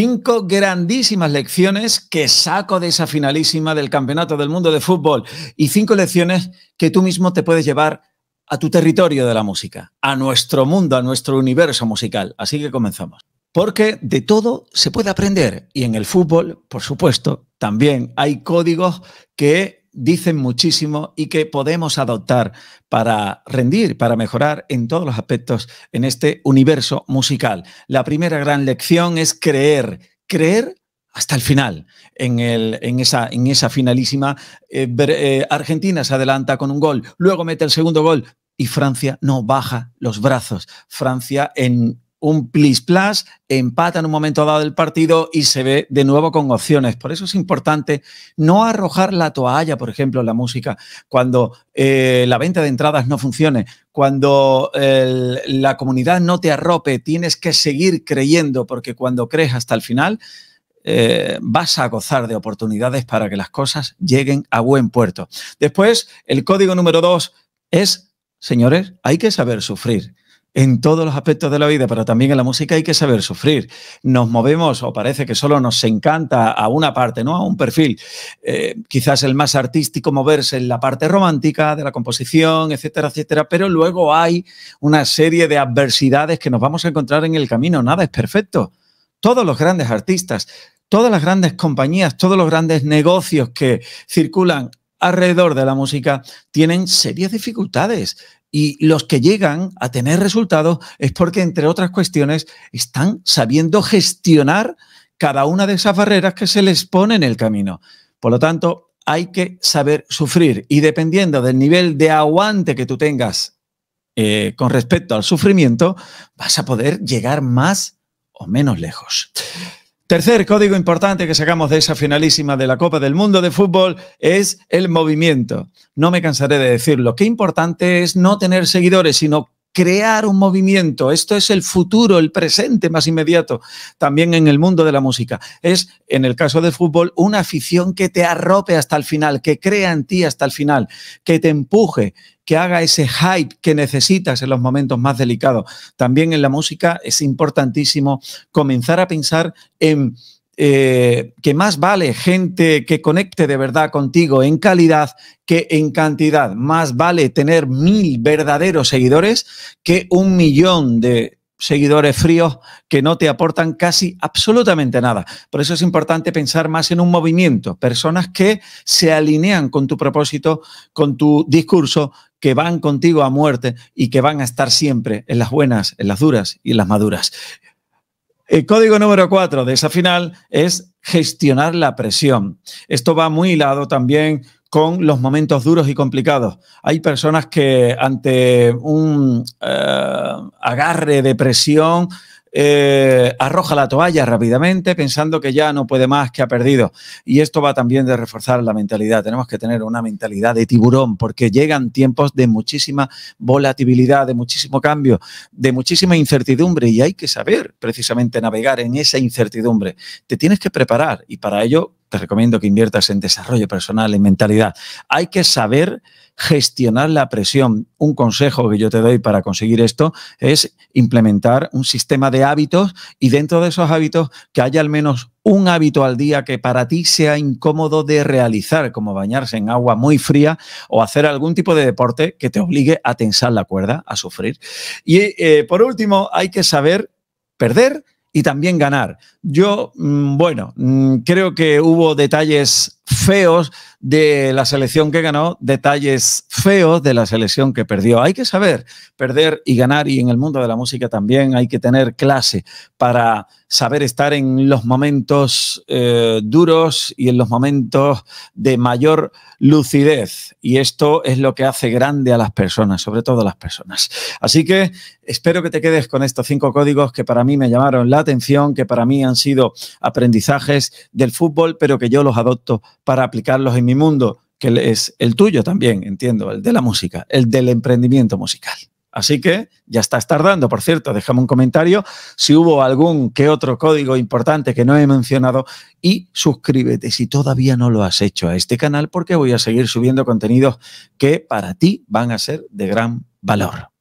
cinco grandísimas lecciones que saco de esa finalísima del Campeonato del Mundo de Fútbol y cinco lecciones que tú mismo te puedes llevar a tu territorio de la música, a nuestro mundo, a nuestro universo musical. Así que comenzamos. Porque de todo se puede aprender y en el fútbol, por supuesto, también hay códigos que dicen muchísimo y que podemos adoptar para rendir, para mejorar en todos los aspectos en este universo musical. La primera gran lección es creer, creer hasta el final. En, esa, finalísima, eh, eh, Argentina se adelanta con un gol, luego mete el segundo gol y Francia no baja los brazos. Francia en un plis empata en un momento dado del partido y se ve de nuevo con opciones. Por eso es importante no arrojar la toalla, por ejemplo, en la música, cuando eh, la venta de entradas no funcione, cuando la comunidad no te arrope, tienes que seguir creyendo, porque cuando crees hasta el final, eh, vas a gozar de oportunidades para que las cosas lleguen a buen puerto. Después, el código número dos es, señores, hay que saber sufrir en todos los aspectos de la vida, pero también en la música hay que saber sufrir. Nos movemos o parece que solo nos encanta a una parte, no a un perfil. Eh, quizás el más artístico moverse en la parte romántica de la composición, etcétera, etcétera, pero luego hay una serie de adversidades que nos vamos a encontrar en el camino. Nada es perfecto. Todos los grandes artistas, todas las grandes compañías, todos los grandes negocios que circulan alrededor de la música tienen serias dificultades y los que llegan a tener resultados es porque, entre otras cuestiones, están sabiendo gestionar cada una de esas barreras que se les pone en el camino. Por lo tanto, hay que saber sufrir y dependiendo del nivel de aguante que tú tengas eh, con respecto al sufrimiento, vas a poder llegar más o menos lejos. Tercer código importante que sacamos de esa finalísima de la Copa del Mundo de Fútbol es el movimiento. No me cansaré de decirlo. Qué importante es no tener seguidores, sino crear un movimiento. Esto es el futuro, el presente más inmediato, también en el mundo de la música. Es, en el caso del fútbol, una afición que te arrope hasta el final, que crea en ti hasta el final, que te empuje, que haga ese hype que necesitas en los momentos más delicados. También en la música es importantísimo comenzar a pensar en eh, que más vale gente que conecte de verdad contigo en calidad que en cantidad. Más vale tener mil verdaderos seguidores que un millón de seguidores fríos que no te aportan casi absolutamente nada. Por eso es importante pensar más en un movimiento, personas que se alinean con tu propósito, con tu discurso, que van contigo a muerte y que van a estar siempre en las buenas, en las duras y en las maduras. El eh, código número cuatro de esa final es gestionar la presión. Esto va muy hilado también con los momentos duros y complicados. Hay personas que ante un eh, agarre de presión eh, arroja la toalla rápidamente pensando que ya no puede más, que ha perdido. Y esto va también de reforzar la mentalidad. Tenemos que tener una mentalidad de tiburón porque llegan tiempos de muchísima volatilidad, de muchísimo cambio, de muchísima incertidumbre y hay que saber precisamente navegar en esa incertidumbre. Te tienes que preparar y para ello te recomiendo que inviertas en desarrollo personal, en mentalidad. Hay que saber gestionar la presión. Un consejo que yo te doy para conseguir esto es implementar un sistema de hábitos y dentro de esos hábitos que haya al menos un hábito al día que para ti sea incómodo de realizar, como bañarse en agua muy fría o hacer algún tipo de deporte que te obligue a tensar la cuerda, a sufrir. Y eh, por último, hay que saber perder y también ganar. Yo, mm, bueno, mm, creo que hubo detalles feos de la selección que ganó, detalles feos de la selección que perdió. Hay que saber perder y ganar y en el mundo de la música también hay que tener clase para saber estar en los momentos eh, duros y en los momentos de mayor lucidez. Y esto es lo que hace grande a las personas, sobre todo a las personas. Así que espero que te quedes con estos cinco códigos que para mí me llamaron la atención, que para mí han sido aprendizajes del fútbol, pero que yo los adopto para aplicarlos en mi mundo, que es el tuyo también, entiendo, el de la música, el del emprendimiento musical. Así que ya estás tardando, por cierto, déjame un comentario si hubo algún que otro código importante que no he mencionado y suscríbete si todavía no lo has hecho a este canal porque voy a seguir subiendo contenidos que para ti van a ser de gran valor.